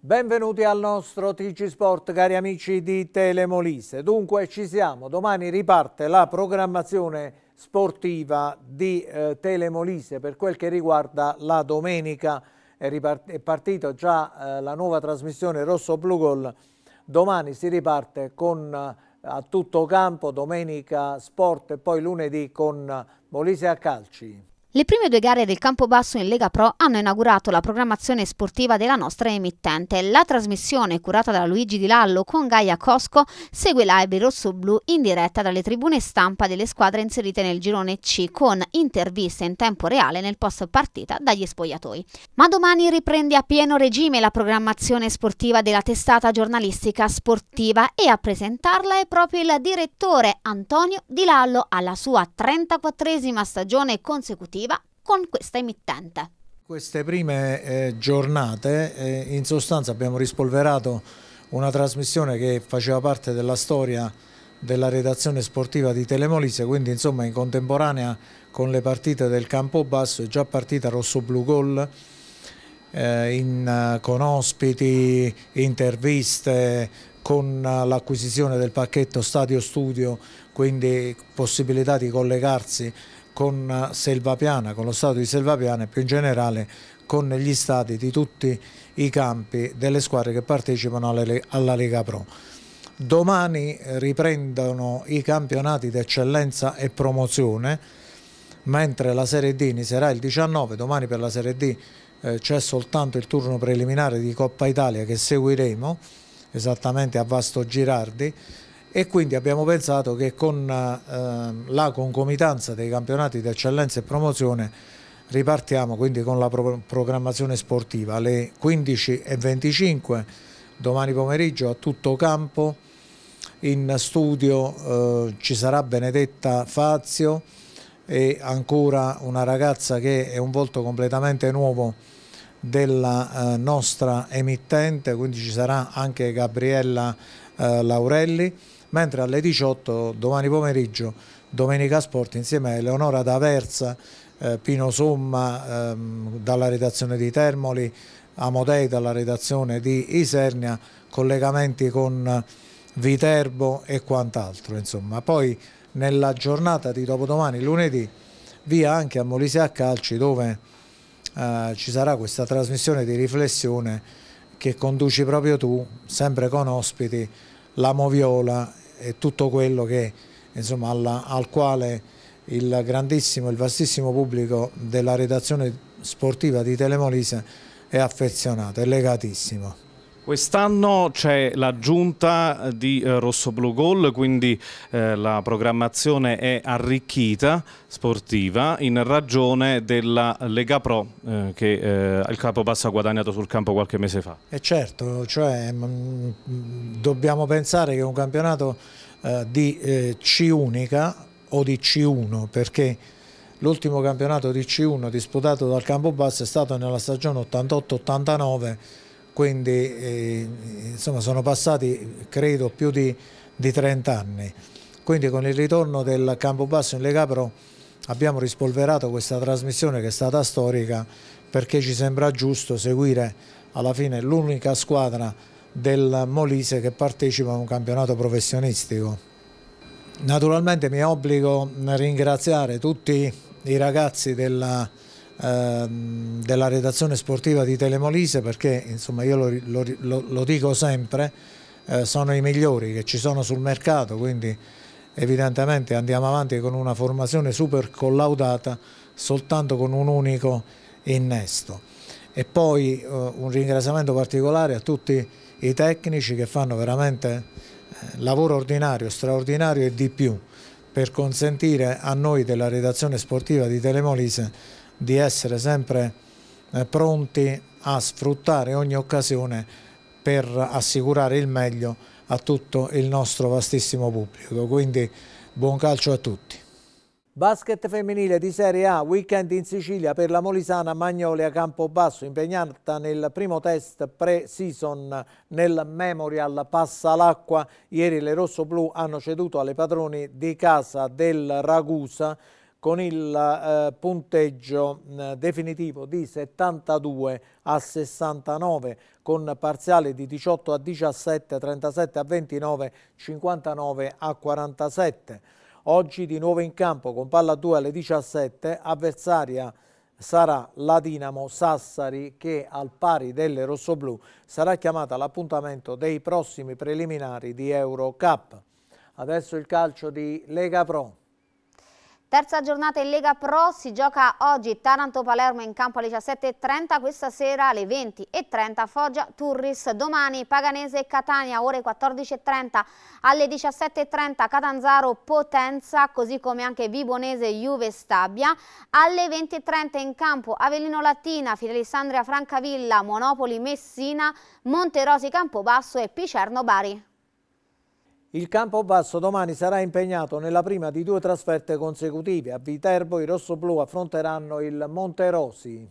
Benvenuti al nostro TG Sport, cari amici di Telemolise. Dunque ci siamo, domani riparte la programmazione sportiva di eh, Telemolise per quel che riguarda la domenica è, è partita già eh, la nuova trasmissione Rosso Blue Gol domani si riparte con eh, a tutto campo domenica sport e poi lunedì con Molise a calci le prime due gare del campo basso in Lega Pro hanno inaugurato la programmazione sportiva della nostra emittente. La trasmissione, curata da Luigi Di Lallo con Gaia Cosco, segue live rosso-blu in diretta dalle tribune stampa delle squadre inserite nel girone C, con interviste in tempo reale nel post partita dagli spogliatoi. Ma domani riprende a pieno regime la programmazione sportiva della testata giornalistica sportiva e a presentarla è proprio il direttore Antonio Di Lallo alla sua 34esima stagione consecutiva con questa emittente. Queste prime eh, giornate eh, in sostanza abbiamo rispolverato una trasmissione che faceva parte della storia della redazione sportiva di Telemolise, quindi insomma in contemporanea con le partite del campo basso è già partita Rosso-Blu Gol eh, in, eh, con ospiti, interviste, con eh, l'acquisizione del pacchetto Stadio Studio, quindi possibilità di collegarsi con Selvapiana, con lo stato di Selvapiana e più in generale con gli stati di tutti i campi delle squadre che partecipano alla Lega Pro. Domani riprendono i campionati d'eccellenza e promozione, mentre la Serie D inizierà il 19, domani per la Serie D eh, c'è soltanto il turno preliminare di Coppa Italia che seguiremo esattamente a Vasto Girardi e quindi abbiamo pensato che con eh, la concomitanza dei campionati di eccellenza e promozione ripartiamo quindi con la pro programmazione sportiva alle 15.25 domani pomeriggio a tutto campo in studio eh, ci sarà Benedetta Fazio e ancora una ragazza che è un volto completamente nuovo della eh, nostra emittente, quindi ci sarà anche Gabriella eh, Laurelli mentre alle 18 domani pomeriggio Domenica Sport insieme a Eleonora D'Aversa, eh, Pino Somma ehm, dalla redazione di Termoli, Amodei dalla redazione di Isernia, collegamenti con Viterbo e quant'altro. Insomma. Poi nella giornata di dopodomani, lunedì, via anche a Molise a Calci dove eh, ci sarà questa trasmissione di riflessione che conduci proprio tu, sempre con ospiti, la Moviola è tutto quello che, insomma, alla, al quale il grandissimo, il vastissimo pubblico della redazione sportiva di Telemolise è affezionato, è legatissimo. Quest'anno c'è l'aggiunta di eh, Rossoblu Gol, quindi eh, la programmazione è arricchita sportiva in ragione della Lega Pro eh, che eh, il Capopasso ha guadagnato sul campo qualche mese fa. E eh, certo, cioè, mh, mm, dobbiamo pensare che un campionato eh, di eh, C unica o di C1 perché l'ultimo campionato di C1 disputato dal Campobasso è stato nella stagione 88-89 quindi eh, insomma, sono passati credo più di, di, 30 anni. Quindi con il ritorno del Campobasso in Legapro abbiamo rispolverato questa trasmissione che è stata storica perché ci sembra giusto seguire alla fine l'unica squadra del Molise che partecipa a un campionato professionistico. Naturalmente mi obbligo a ringraziare tutti i ragazzi della Ehm, della redazione sportiva di Telemolise perché insomma io lo, lo, lo dico sempre eh, sono i migliori che ci sono sul mercato quindi evidentemente andiamo avanti con una formazione super collaudata soltanto con un unico innesto e poi eh, un ringraziamento particolare a tutti i tecnici che fanno veramente eh, lavoro ordinario, straordinario e di più per consentire a noi della redazione sportiva di Telemolise di essere sempre eh, pronti a sfruttare ogni occasione per assicurare il meglio a tutto il nostro vastissimo pubblico. Quindi buon calcio a tutti. Basket femminile di Serie A, weekend in Sicilia per la Molisana Magnolia Campobasso, impegnata nel primo test pre-season nel Memorial Passa l'Acqua. Ieri le rosso-blu hanno ceduto alle padroni di casa del Ragusa con il eh, punteggio eh, definitivo di 72 a 69 con parziali di 18 a 17, 37 a 29, 59 a 47. Oggi di nuovo in campo con palla 2 alle 17, avversaria sarà la Dinamo Sassari che al pari delle rossoblù sarà chiamata all'appuntamento dei prossimi preliminari di Eurocup. Adesso il calcio di Lega Pro. Terza giornata in Lega Pro, si gioca oggi Taranto-Palermo in campo alle 17.30, questa sera alle 20.30 Foggia-Turris, domani Paganese-Catania ore 14.30, alle 17.30 Catanzaro-Potenza, così come anche Vibonese-Juve-Stabia, alle 20.30 in campo Avellino-Latina, Fidelissandria-Francavilla, Monopoli-Messina, Monterosi-Campobasso e Picerno-Bari. Il campo basso domani sarà impegnato nella prima di due trasferte consecutive. A Viterbo i rossoblù affronteranno il Monterosi.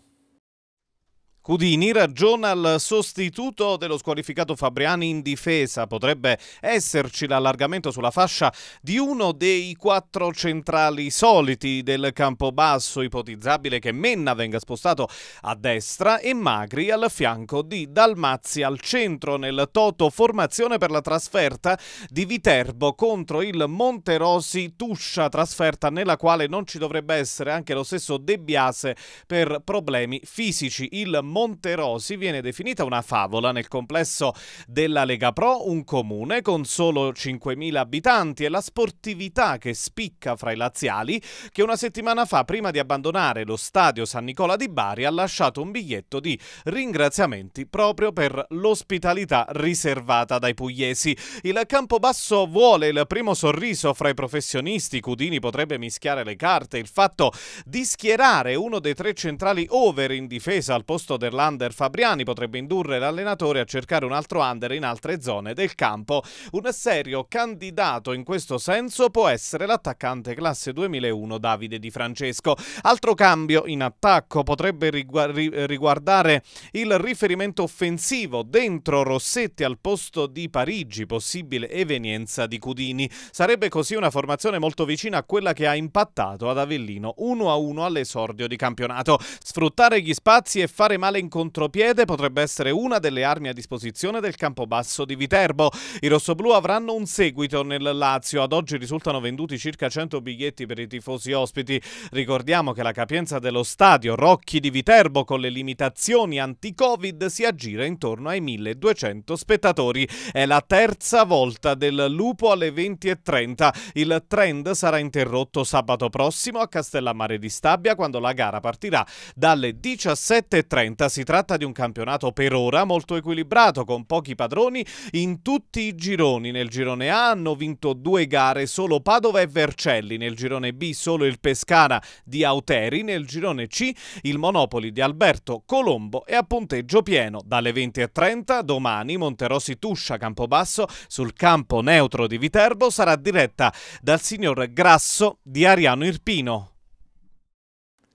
Cudini ragiona al sostituto dello squalificato Fabriani in difesa. Potrebbe esserci l'allargamento sulla fascia di uno dei quattro centrali soliti del campo basso. Ipotizzabile che Menna venga spostato a destra e Magri al fianco di Dalmazzi al centro nel toto formazione per la trasferta di Viterbo contro il Monterosi Tuscia, trasferta nella quale non ci dovrebbe essere anche lo stesso De Biase per problemi fisici. Il Monterosi viene definita una favola nel complesso della Lega Pro, un comune con solo 5.000 abitanti e la sportività che spicca fra i laziali che una settimana fa, prima di abbandonare lo stadio San Nicola di Bari, ha lasciato un biglietto di ringraziamenti proprio per l'ospitalità riservata dai pugliesi. Il Campobasso vuole il primo sorriso fra i professionisti, Cudini potrebbe mischiare le carte, il fatto di schierare uno dei tre centrali over in difesa al posto dell'under Fabriani potrebbe indurre l'allenatore a cercare un altro under in altre zone del campo. Un serio candidato in questo senso può essere l'attaccante classe 2001 Davide Di Francesco. Altro cambio in attacco potrebbe riguardare il riferimento offensivo dentro Rossetti al posto di Parigi, possibile evenienza di Cudini. Sarebbe così una formazione molto vicina a quella che ha impattato ad Avellino 1-1 all'esordio di campionato. Sfruttare gli spazi e fare male Natale in contropiede potrebbe essere una delle armi a disposizione del Campobasso di Viterbo. I rossoblù avranno un seguito nel Lazio. Ad oggi risultano venduti circa 100 biglietti per i tifosi ospiti. Ricordiamo che la capienza dello stadio Rocchi di Viterbo con le limitazioni anti-Covid si aggira intorno ai 1200 spettatori. È la terza volta del Lupo alle 20.30. Il trend sarà interrotto sabato prossimo a Castellammare di Stabia quando la gara partirà dalle 17.30 diretta, si tratta di un campionato per ora molto equilibrato, con pochi padroni in tutti i gironi. Nel girone A hanno vinto due gare solo Padova e Vercelli, nel girone B solo il Pescara di Auteri, nel girone C il Monopoli di Alberto Colombo e a punteggio pieno. Dalle 20.30 domani Monterosi Tuscia Campobasso sul campo neutro di Viterbo sarà diretta dal signor Grasso di Ariano Irpino.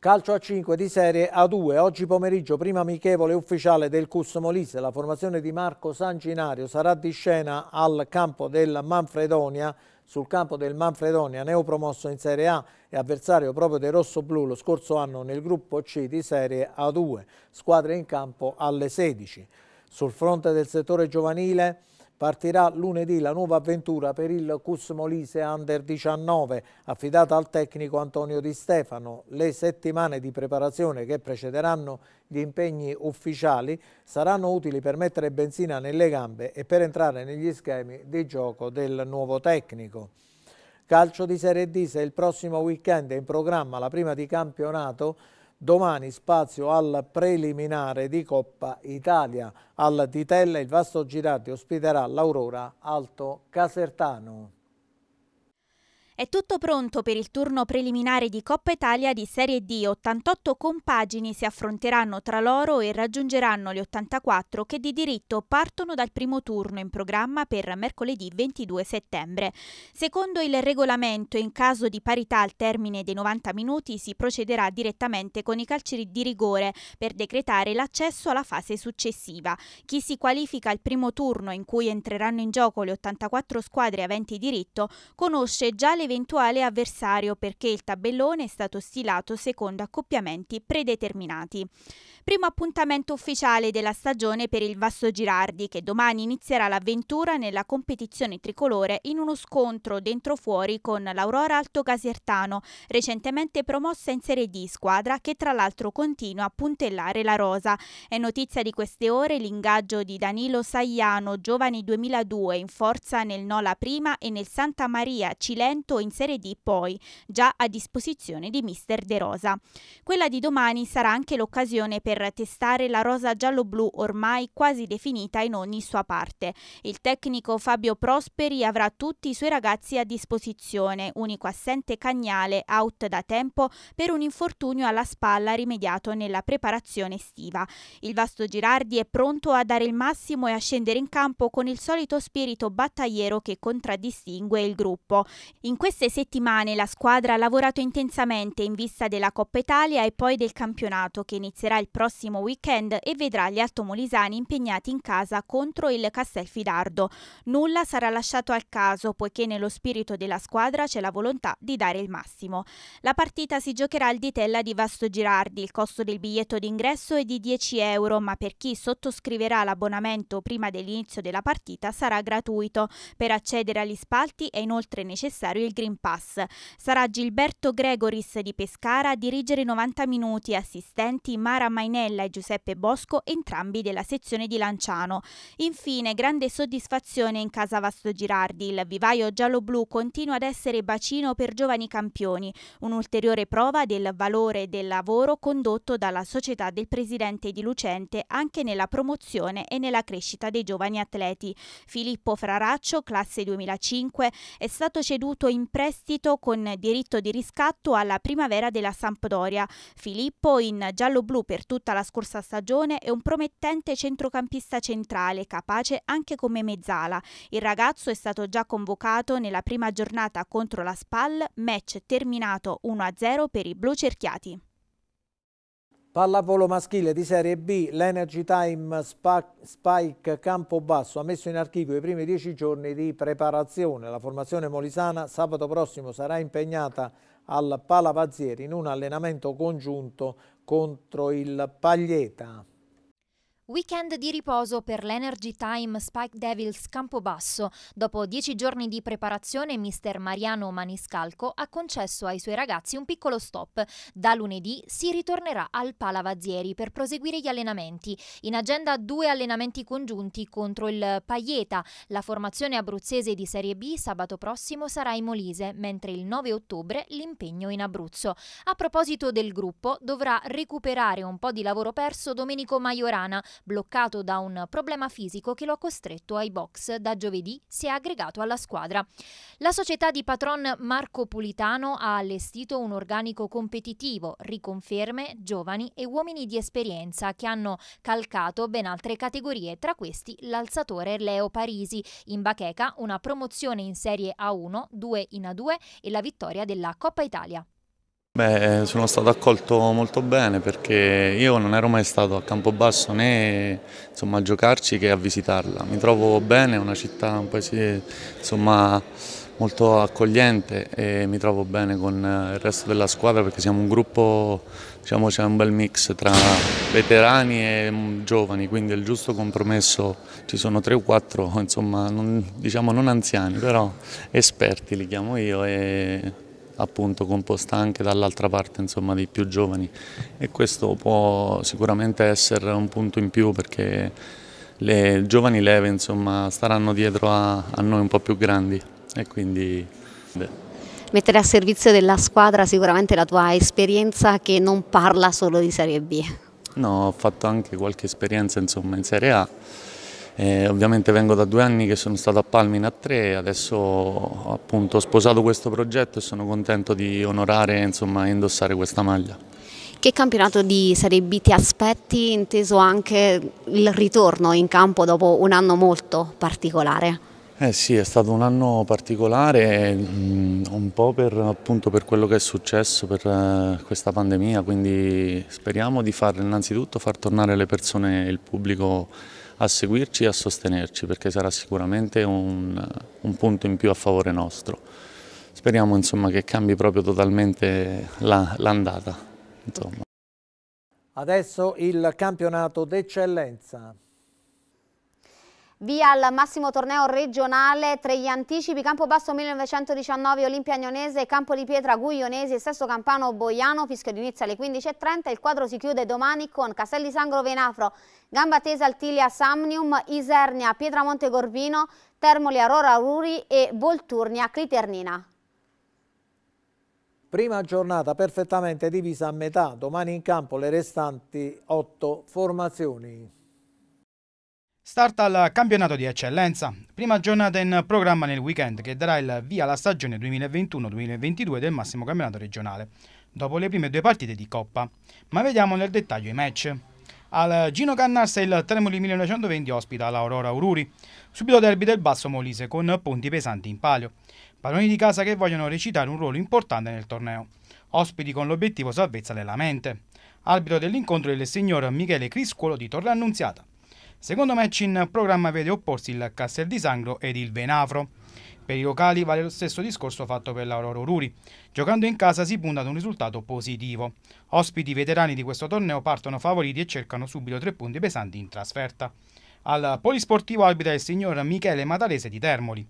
Calcio a 5 di Serie A2. Oggi pomeriggio, prima amichevole ufficiale del Cus Molise, la formazione di Marco Sanginario sarà di scena al campo del Manfredonia. Sul campo del Manfredonia, neopromosso in Serie A e avversario proprio dei Rosso-Blu lo scorso anno nel gruppo C di Serie A2. Squadre in campo alle 16. Sul fronte del settore giovanile Partirà lunedì la nuova avventura per il Cus Molise Under 19, affidata al tecnico Antonio Di Stefano. Le settimane di preparazione che precederanno gli impegni ufficiali saranno utili per mettere benzina nelle gambe e per entrare negli schemi di gioco del nuovo tecnico. Calcio di Serie D, se il prossimo weekend è in programma la prima di campionato, Domani spazio al preliminare di Coppa Italia. Al Titella il Vasto Girardi ospiterà l'Aurora Alto Casertano. È tutto pronto per il turno preliminare di Coppa Italia di Serie D. 88 compagini si affronteranno tra loro e raggiungeranno le 84 che di diritto partono dal primo turno in programma per mercoledì 22 settembre. Secondo il regolamento, in caso di parità al termine dei 90 minuti si procederà direttamente con i calci di rigore per decretare l'accesso alla fase successiva. Chi si qualifica al primo turno in cui entreranno in gioco le 84 squadre aventi diritto conosce già le eventuale avversario perché il tabellone è stato stilato secondo accoppiamenti predeterminati. Primo appuntamento ufficiale della stagione per il Vasto Girardi che domani inizierà l'avventura nella competizione tricolore in uno scontro dentro fuori con l'Aurora Alto Casertano, recentemente promossa in Serie D squadra che tra l'altro continua a puntellare la rosa. È notizia di queste ore l'ingaggio di Danilo Saiano, giovani 2002 in forza nel Nola Prima e nel Santa Maria Cilento in Serie D poi, già a disposizione di mister De Rosa. Quella di domani sarà anche l'occasione per testare la rosa giallo-blu ormai quasi definita in ogni sua parte. Il tecnico Fabio Prosperi avrà tutti i suoi ragazzi a disposizione, unico assente Cagnale, out da tempo per un infortunio alla spalla rimediato nella preparazione estiva. Il vasto Girardi è pronto a dare il massimo e a scendere in campo con il solito spirito battagliero che contraddistingue il gruppo. In queste settimane la squadra ha lavorato intensamente in vista della Coppa Italia e poi del campionato che inizierà il prossimo weekend e vedrà gli altomolisani impegnati in casa contro il Castelfidardo. Nulla sarà lasciato al caso poiché nello spirito della squadra c'è la volontà di dare il massimo. La partita si giocherà al Ditella di Vasto Girardi, il costo del biglietto d'ingresso è di 10 euro ma per chi sottoscriverà l'abbonamento prima dell'inizio della partita sarà gratuito. Per accedere agli spalti è inoltre necessario il Green Pass. Sarà Gilberto Gregoris di Pescara a dirigere 90 minuti, assistenti Mara Mainella e Giuseppe Bosco, entrambi della sezione di Lanciano. Infine, grande soddisfazione in casa Vasto Girardi. Il vivaio giallo-blu continua ad essere bacino per giovani campioni, un'ulteriore prova del valore del lavoro condotto dalla società del presidente di Lucente anche nella promozione e nella crescita dei giovani atleti. Filippo Fraraccio, classe 2005, è stato ceduto in prestito con diritto di riscatto alla primavera della Sampdoria. Filippo in giallo-blu per tutta la scorsa stagione è un promettente centrocampista centrale, capace anche come mezzala. Il ragazzo è stato già convocato nella prima giornata contro la Spal, match terminato 1-0 per i blu cerchiati. Pallavolo maschile di Serie B, l'Energy Time Spike Campobasso ha messo in archivio i primi dieci giorni di preparazione. La formazione molisana sabato prossimo sarà impegnata al Palavazzieri in un allenamento congiunto contro il Paglieta. Weekend di riposo per l'Energy Time Spike Devils Campobasso. Dopo dieci giorni di preparazione, mister Mariano Maniscalco ha concesso ai suoi ragazzi un piccolo stop. Da lunedì si ritornerà al Palavazieri per proseguire gli allenamenti. In agenda due allenamenti congiunti contro il Paieta. La formazione abruzzese di Serie B sabato prossimo sarà in Molise, mentre il 9 ottobre l'impegno in Abruzzo. A proposito del gruppo, dovrà recuperare un po' di lavoro perso Domenico Maiorana bloccato da un problema fisico che lo ha costretto ai box. Da giovedì si è aggregato alla squadra. La società di patron Marco Pulitano ha allestito un organico competitivo, riconferme, giovani e uomini di esperienza che hanno calcato ben altre categorie, tra questi l'alzatore Leo Parisi, in bacheca una promozione in Serie A1, 2 in A2 e la vittoria della Coppa Italia. Beh, sono stato accolto molto bene perché io non ero mai stato a Campobasso né insomma, a giocarci che a visitarla. Mi trovo bene, è una città, un paese insomma, molto accogliente e mi trovo bene con il resto della squadra perché siamo un gruppo, diciamo c'è un bel mix tra veterani e mm, giovani, quindi è il giusto compromesso, ci sono tre o quattro, insomma non, diciamo non anziani, però esperti li chiamo io. E appunto composta anche dall'altra parte insomma, dei più giovani e questo può sicuramente essere un punto in più perché le giovani leve insomma, staranno dietro a, a noi un po' più grandi e quindi... Beh mettere a servizio della squadra sicuramente la tua esperienza che non parla solo di Serie B. No, ho fatto anche qualche esperienza insomma, in Serie A eh, ovviamente vengo da due anni che sono stato a Palmina a tre, adesso appunto ho sposato questo progetto e sono contento di onorare e indossare questa maglia. Che campionato di Serie B ti aspetti, inteso anche il ritorno in campo dopo un anno molto particolare? Eh sì, è stato un anno particolare, mm, un po' per, appunto, per quello che è successo per eh, questa pandemia, quindi speriamo di far innanzitutto far tornare le persone, il pubblico a seguirci e a sostenerci perché sarà sicuramente un, un punto in più a favore nostro. Speriamo insomma, che cambi proprio totalmente l'andata. La, Adesso il campionato d'eccellenza via al massimo torneo regionale tra gli anticipi Campobasso 1919 Olimpia Agnonese, Campo di Pietra Guglionesi e Sesto Campano Boiano, fischio di inizio alle 15.30, il quadro si chiude domani con Castelli Sangro Venafro, Gamba Tesa Altilia Samnium, Isernia Pietramonte Gorvino, Termoli Aurora Ruri e Volturnia Cliternina. Prima giornata perfettamente divisa a metà, domani in campo le restanti otto formazioni. Start al campionato di eccellenza, prima giornata in programma nel weekend che darà il via alla stagione 2021-2022 del massimo campionato regionale, dopo le prime due partite di Coppa. Ma vediamo nel dettaglio i match. Al Gino Cannarsa il Tremoli 1920 ospita l'Aurora Aururi, subito derby del Basso Molise con punti pesanti in palio. Padroni di casa che vogliono recitare un ruolo importante nel torneo, ospiti con l'obiettivo salvezza della mente. Arbitro dell'incontro il signor Michele Criscuolo di Torre Annunziata. Secondo match in programma vede opporsi il Castel di Sangro ed il Venafro. Per i locali vale lo stesso discorso fatto per l'Aurora Ruri. Giocando in casa si punta ad un risultato positivo. Ospiti veterani di questo torneo partono favoriti e cercano subito tre punti pesanti in trasferta. Al polisportivo arbitra il signor Michele Matalese di Termoli.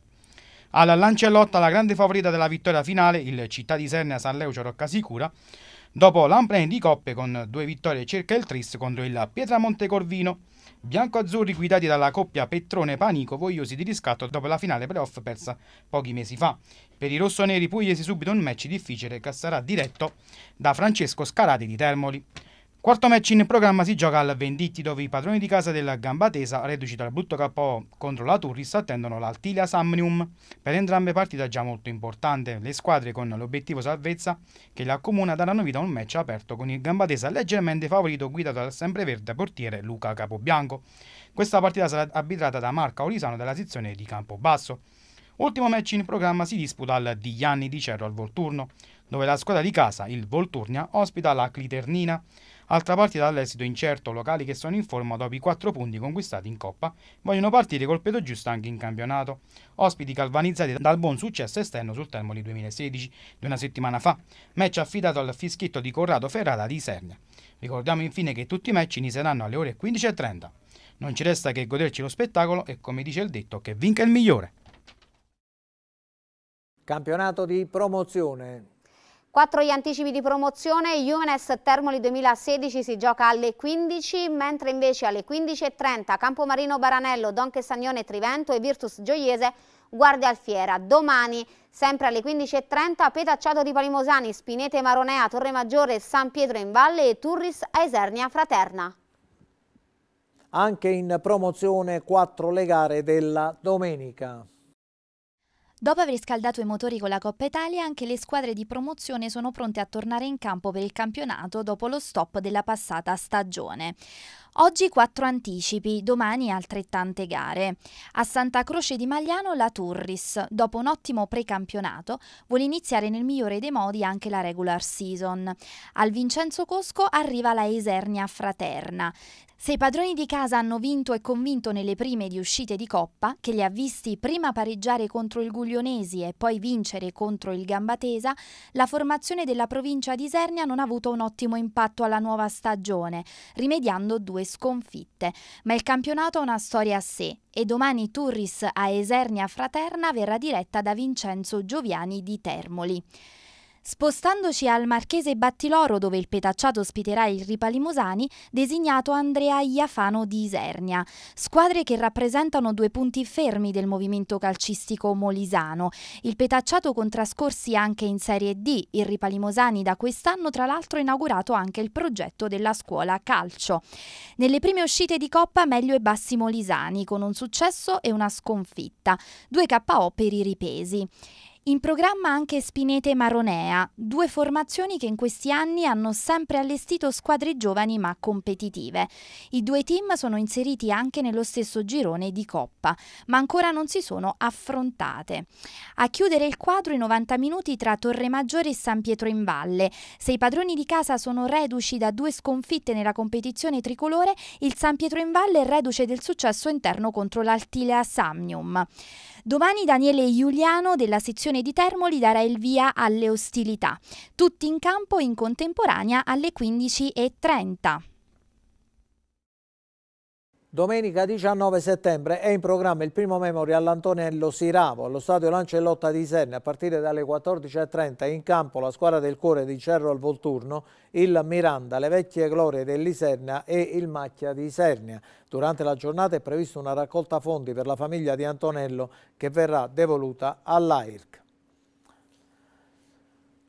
Alla Lancellotta la grande favorita della vittoria finale, il Città di Sernia San Leucio Roccasicura, Dopo l'amplane di coppe con due vittorie circa il tris contro il Pietramonte Corvino, bianco-azzurri guidati dalla coppia Petrone-Panico vogliosi di riscatto dopo la finale playoff persa pochi mesi fa. Per i rossoneri pugliesi subito un match difficile che sarà diretto da Francesco Scarati di Termoli. Quarto match in programma si gioca al Venditti dove i padroni di casa della Gambatesa, reduci dal brutto KO contro la Turris, attendono l'Altilia Samnium. Per entrambe partite già molto importante, le squadre con l'obiettivo salvezza che la Comuna daranno vita a un match aperto con il Gambatesa leggermente favorito guidato dal sempreverde portiere Luca Capobianco. Questa partita sarà arbitrata da Marco Olisano della sezione di Campobasso. Ultimo match in programma si disputa al Digliani di Cerro al Volturno, dove la squadra di casa, il Volturnia, ospita la Cliternina. Altra partita dall'esito incerto, locali che sono in forma dopo i quattro punti conquistati in Coppa, vogliono partire col pedo giusto anche in campionato. Ospiti galvanizzati dal buon successo esterno sul Termoli 2016 di una settimana fa, match affidato al fischietto di Corrado Ferrara di Sernia. Ricordiamo infine che tutti i match inizieranno alle ore 15.30. Non ci resta che goderci lo spettacolo e come dice il detto che vinca il migliore. Campionato di promozione. Quattro gli anticipi di promozione, Juvenes Termoli 2016 si gioca alle 15, mentre invece alle 15.30 Campomarino Baranello, Don Chessagnone Trivento e Virtus Gioiese Guardia Alfiera. Domani, sempre alle 15.30, Petacciato di Palimosani, Spinete Maronea, Torre Maggiore, San Pietro in Valle e Turris a Fraterna. Anche in promozione quattro le gare della domenica. Dopo aver scaldato i motori con la Coppa Italia, anche le squadre di promozione sono pronte a tornare in campo per il campionato dopo lo stop della passata stagione. Oggi quattro anticipi, domani altrettante gare. A Santa Croce di Magliano la Turris, dopo un ottimo precampionato, vuole iniziare nel migliore dei modi anche la regular season. Al Vincenzo Cosco arriva la Esernia Fraterna. Se i padroni di casa hanno vinto e convinto nelle prime di uscite di Coppa, che li ha visti prima pareggiare contro il Guglionesi e poi vincere contro il Gambatesa, la formazione della provincia di Isernia non ha avuto un ottimo impatto alla nuova stagione, rimediando due sconfitte, ma il campionato ha una storia a sé e domani Turris a Esernia Fraterna verrà diretta da Vincenzo Gioviani di Termoli. Spostandoci al Marchese Battiloro, dove il petacciato ospiterà il Ripalimosani, designato Andrea Iafano di Isernia. Squadre che rappresentano due punti fermi del movimento calcistico molisano. Il petacciato con trascorsi anche in Serie D. Il Ripalimosani da quest'anno tra l'altro ha inaugurato anche il progetto della scuola calcio. Nelle prime uscite di Coppa meglio e bassi molisani, con un successo e una sconfitta. Due KO per i ripesi. In programma anche Spinete Maronea, due formazioni che in questi anni hanno sempre allestito squadre giovani ma competitive. I due team sono inseriti anche nello stesso girone di Coppa, ma ancora non si sono affrontate. A chiudere il quadro i 90 minuti tra Torre Maggiore e San Pietro in Valle. Se i padroni di casa sono reduci da due sconfitte nella competizione tricolore, il San Pietro in Valle è reduce del successo interno contro l'Altilea Samnium. Domani Daniele Giuliano della sezione di Termoli darà il via alle ostilità. Tutti in campo in contemporanea alle 15.30. Domenica 19 settembre è in programma il primo Memorial Antonello Siravo allo stadio Lancellotta di Senne. A partire dalle 14.30 in campo la squadra del cuore di Cerro al Volturno, il Miranda, le vecchie glorie dell'Isernia e il Macchia di Isernia. Durante la giornata è prevista una raccolta fondi per la famiglia di Antonello che verrà devoluta all'AIRC.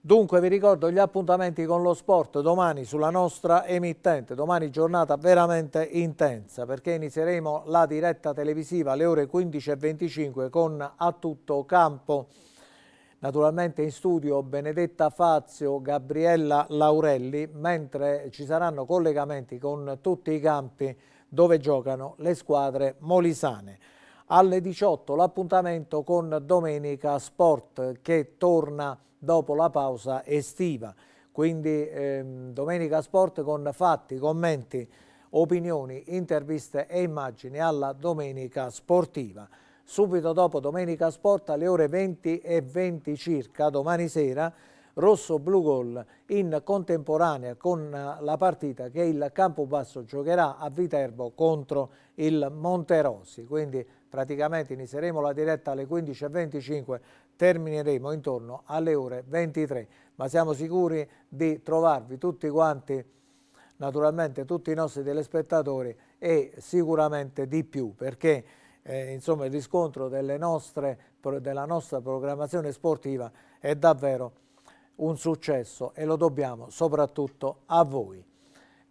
Dunque vi ricordo gli appuntamenti con lo sport domani sulla nostra emittente, domani giornata veramente intensa perché inizieremo la diretta televisiva alle ore 15.25 con A tutto campo. Naturalmente in studio Benedetta Fazio, Gabriella Laurelli, mentre ci saranno collegamenti con tutti i campi dove giocano le squadre molisane alle 18 l'appuntamento con Domenica Sport che torna dopo la pausa estiva. Quindi ehm, Domenica Sport con fatti, commenti, opinioni, interviste e immagini alla Domenica Sportiva. Subito dopo Domenica Sport alle ore 20 e 20 circa domani sera Rosso Blue Gol in contemporanea con la partita che il Campobasso giocherà a Viterbo contro il Monterosi. Quindi praticamente inizieremo la diretta alle 15.25, termineremo intorno alle ore 23, ma siamo sicuri di trovarvi tutti quanti, naturalmente tutti i nostri telespettatori e sicuramente di più, perché eh, insomma, il riscontro nostre, della nostra programmazione sportiva è davvero un successo e lo dobbiamo soprattutto a voi.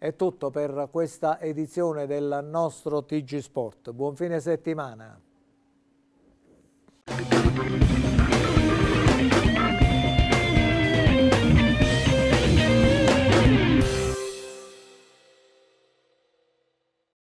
È tutto per questa edizione del nostro TG Sport. Buon fine settimana.